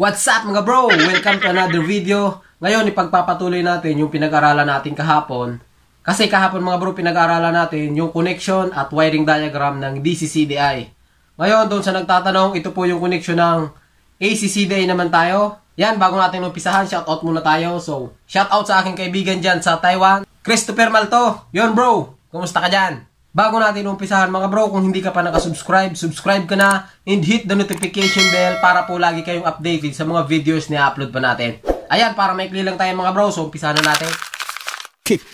What's up mga bro? Welcome to another video. Ngayon, ipagpapatuloy natin yung pinag-aralan natin kahapon. Kasi kahapon mga bro, pinag-aralan natin yung connection at wiring diagram ng DCCDI. Ngayon, doon sa nagtatanong, ito po yung connection ng ACCDI naman tayo. Yan, bago natin umpisahan, out muna tayo. So, shout out sa aking kaibigan diyan sa Taiwan, Christopher Malto. Yon bro, kumusta ka diyan? Bago natin umpisahan mga bro, kung hindi ka pa nakasubscribe, subscribe ka na and hit the notification bell para po lagi kayong updated sa mga videos na upload pa natin. Ayan, para maikli lang tayo mga bro, so umpisahan na natin. Kick.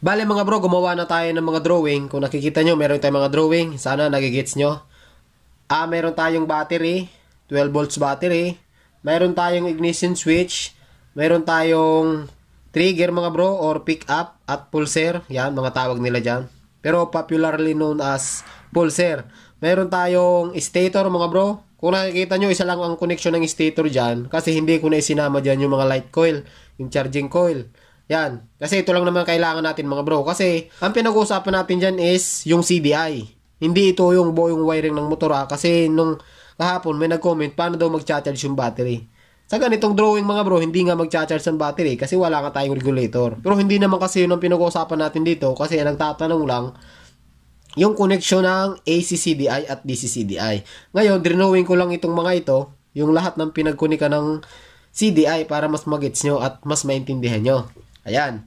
Bale mga bro, gumawa na tayo ng mga drawing. Kung nakikita nyo, meron tayong mga drawing. Sana nagigits nyo. Ah, meron tayong battery. 12 volts battery. Meron tayong ignition switch Meron tayong trigger mga bro or pick up at pulser. Yan, mga tawag nila dyan. Pero popularly known as pulser. Meron tayong stator mga bro. Kung nakikita nyo, isa lang ang connection ng stator dyan. Kasi hindi ko na isinama dyan yung mga light coil, yung charging coil. Yan. Kasi ito lang naman kailangan natin mga bro. Kasi ang pinag-uusapan natin dyan is yung CDI. Hindi ito yung buong wiring ng motor ha. Ah. Kasi nung kahapon may nag-comment paano daw mag-charge yung battery. Sa ganitong drawing mga bro, hindi nga magcha-charge ang battery kasi wala ka tayong regulator. Pero hindi naman kasi yun ang pinag-uusapan natin dito kasi nagtatanong lang yung connection ng AC CDI at DC CDI. Ngayon, drawing ko lang itong mga ito, yung lahat ng pinagkunika ng CDI para mas magets nyo at mas maintindihan nyo. Ayan.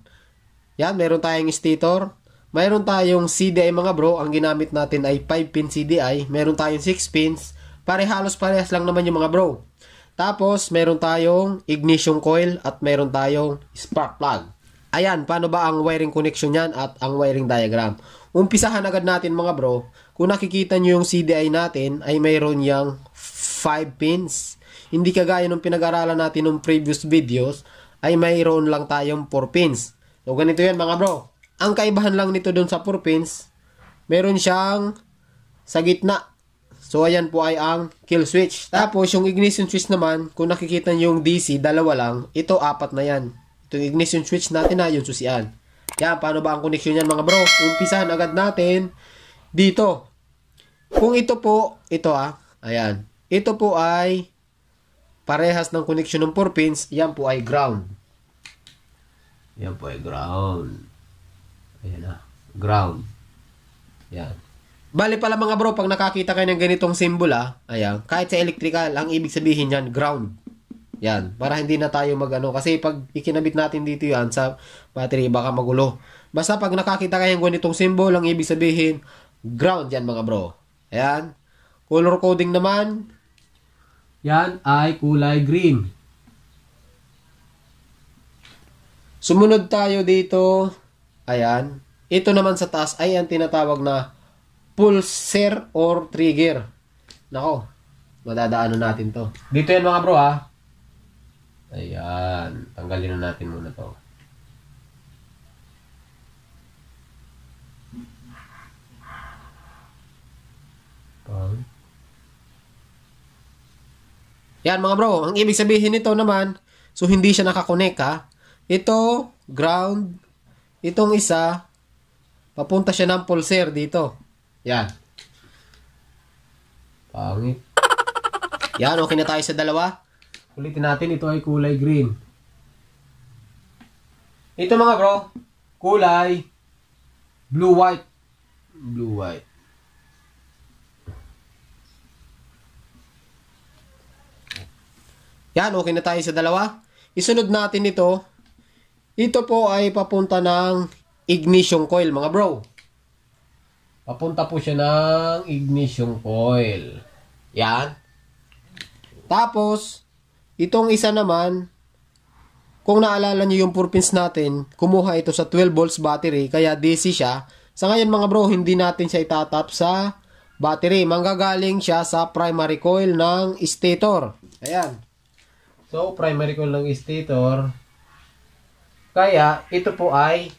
Yan, meron tayong stator. Meron tayong CDI mga bro. Ang ginamit natin ay 5-pin CDI. Meron tayong 6 pins. Pare halos parehas lang naman yung mga bro. Tapos, meron tayong ignition coil at meron tayong spark plug. Ayan, paano ba ang wiring connection niyan at ang wiring diagram? Umpisahan agad natin mga bro. Kung nakikita nyo yung CDI natin ay mayroon yang 5 pins. Hindi kagaya nung pinag-aralan natin nung previous videos ay mayroon lang tayong 4 pins. So ganito yan mga bro. Ang kaibahan lang nito dun sa 4 pins, meron siyang sa gitna So ayan po ay ang kill switch. Tapos yung ignition switch naman, kung nakikita nyo yung DC, dalawa lang, ito apat na yan. Itong ignition switch natin na ah, yung susian. Yan, paano ba ang connection yan mga bro? Umpisahan agad natin dito. Kung ito po, ito ah, ayan. Ito po ay parehas ng connection ng 4 pins, yan po ay ground. Yan po ay ground. Ayan ah, ground. Yan. Bale pala mga bro, pag nakakita kayo ng ganitong symbol ah, ayan, kahit sa electrical, ang ibig sabihin yan, ground. Yan, para hindi na tayo magano kasi pag ikinabit natin dito yan sa battery baka magulo. Basta pag nakakita kayo ng ganitong symbol, ang ibig sabihin ground yan mga bro. Ayan. Color coding naman yan ay kulay green. Sumunod tayo dito. Ayan. Ito naman sa taas ay ang tinatawag na pulser or trigger. Nako, madadaanan natin to. Dito yan mga bro ha. Ayan, tanggalin na natin muna to. Pang. Yan mga bro, ang ibig sabihin nito naman, so hindi siya nakakonek ha. Ito, ground, itong isa, papunta siya ng pulser dito. Yan. Pangit. Yan, okay na tayo sa dalawa. Ulitin natin, ito ay kulay green. Ito mga bro, kulay blue-white. Blue-white. Yan, okay na tayo sa dalawa. Isunod natin ito. Ito po ay papunta ng ignition coil mga bro papunta po siya ng ignition coil. Yan. Tapos, itong isa naman, kung naalala niyo yung 4 pins natin, kumuha ito sa 12 volts battery, kaya DC siya. Sa ngayon mga bro, hindi natin siya itatap sa battery. Manggagaling siya sa primary coil ng stator. Ayan. So, primary coil ng stator. Kaya, ito po ay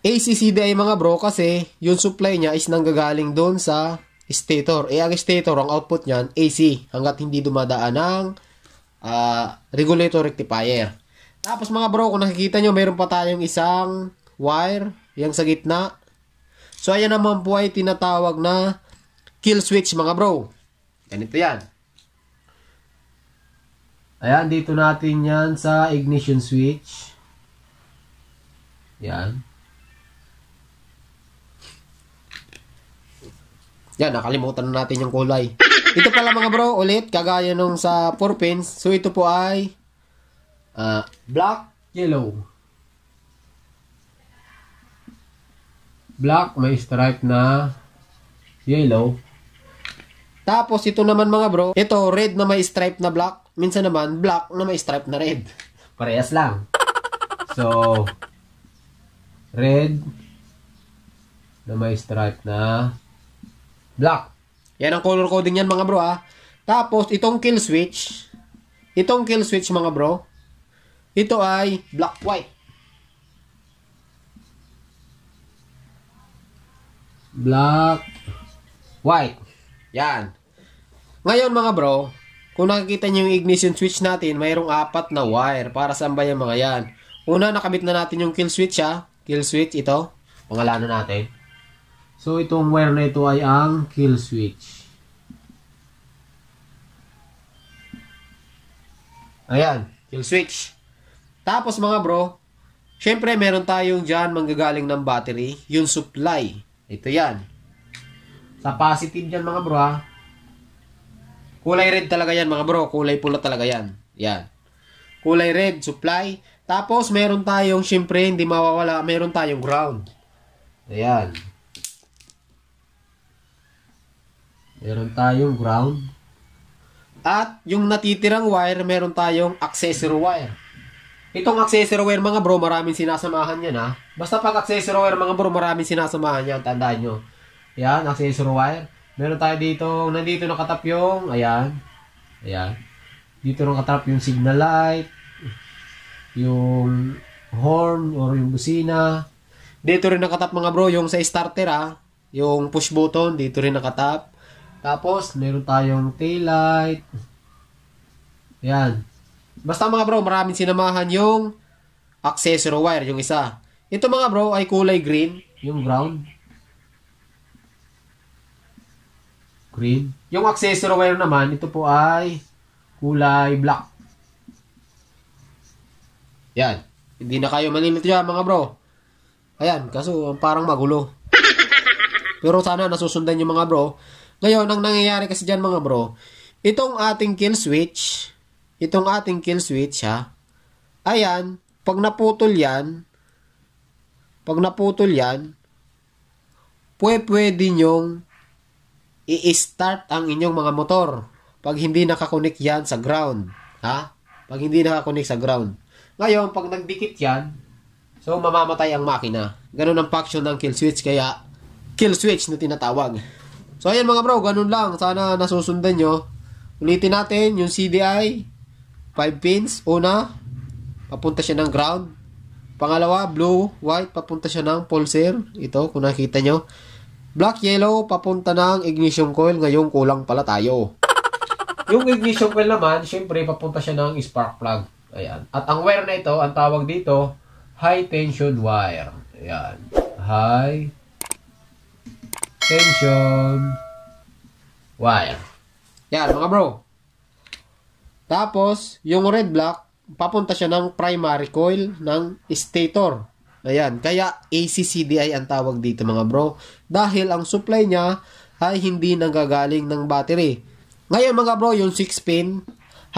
ACCB eh, mga bro kasi yung supply niya is nanggagaling doon sa stator. Eh ang stator, ang output niyan, AC hanggat hindi dumadaan ng uh, regulator rectifier. Tapos mga bro, kung nakikita nyo, mayroon pa tayong isang wire, yung sa gitna. So ayan naman po ay tinatawag na kill switch mga bro. Ganito yan. Ayan, dito natin yan sa ignition switch. Yan. Yan, nakalimutan na natin yung kulay. Ito pala mga bro, ulit, kagaya nung sa 4 pins. So, ito po ay uh, black, yellow. Black, may stripe na yellow. Tapos, ito naman mga bro, ito, red na may stripe na black. Minsan naman, black na may stripe na red. Parehas lang. So, red na may stripe na Black. Yan ang color coding yan mga bro ah. Tapos itong kill switch, itong kill switch mga bro, ito ay black white. Black white. Yan. Ngayon mga bro, kung nakikita niyo yung ignition switch natin, mayroong apat na wire para saan ba yung mga yan. Una, nakabit na natin yung kill switch ha. Kill switch ito. Pangalan natin. So, itong wire na ito ay ang kill switch. Ayan, kill switch. Tapos mga bro, syempre meron tayong dyan manggagaling ng battery, yung supply. Ito yan. Sa positive dyan mga bro ha. Kulay red talaga yan mga bro, kulay pula talaga yan. Yan. Kulay red, supply. Tapos meron tayong, syempre hindi mawawala, meron tayong ground. Ayan. Meron tayong ground. At yung natitirang wire, meron tayong accessory wire. Itong accessory wire mga bro, maraming sinasamahan yan ha. Basta pag accessory wire mga bro, maraming sinasamahan yan. Tandaan nyo. Yan, accessory wire. Meron tayo dito, nandito nakatap yung, ayan. Ayan. Dito nakatap yung signal light. Yung horn or yung busina. Dito rin nakatap mga bro, yung sa starter ha. Yung push button, dito rin nakatap. Tapos, meron tayong tail light. Basta mga bro, maraming sinamahan yung accessory wire, yung isa. Ito mga bro ay kulay green, yung ground. Green. Yung accessory wire naman, ito po ay kulay black. Yan. Hindi na kayo malilito dyan mga bro. Ayan, kaso parang magulo. Pero sana nasusundan yung mga bro. Ngayon, ang nangyayari kasi dyan mga bro, itong ating kill switch, itong ating kill switch ha, ayan, pag naputol yan, pag naputol yan, pwede nyong i-start ang inyong mga motor pag hindi nakakonik yan sa ground. Ha? Pag hindi nakakonek sa ground. Ngayon, pag nagdikit yan, so mamamatay ang makina. Ganun ang function ng kill switch, kaya kill switch na tinatawag. So, ayan mga bro, ganun lang. Sana nasusundan nyo. Ulitin natin yung CDI, 5 pins. Una, papunta siya ng ground. Pangalawa, blue, white, papunta siya ng pulser. Ito, kung nakita nyo. Black, yellow, papunta ng ignition coil. Ngayon, kulang pala tayo. Yung ignition coil naman, syempre, papunta siya ng spark plug. Ayan. At ang wire na ito, ang tawag dito, high tension wire. Ayan. High extension wire. Yan, mga bro. Tapos, yung red block, papunta siya ng primary coil ng stator. Ayan, kaya ACCDI ang tawag dito mga bro. Dahil ang supply niya ay hindi nanggagaling ng battery. Ngayon mga bro, yung 6-pin,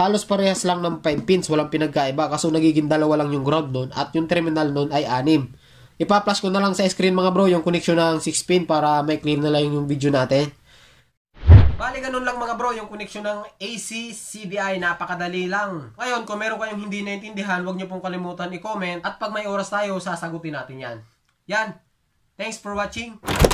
halos parehas lang ng 5 pins, walang pinagkaiba. Kaso nagiging dalawa lang yung ground nun at yung terminal nun ay 6. Ipa-plus ko na lang sa screen mga bro yung connection ng 6 pin para may clear na lang yung video natin. Bali ganun lang mga bro yung connection ng AC CBI napakadali lang. Ngayon kung meron kayong hindi naintindihan huwag nyo pong kalimutan i-comment at pag may oras tayo sasagutin natin yan. Yan. Thanks for watching.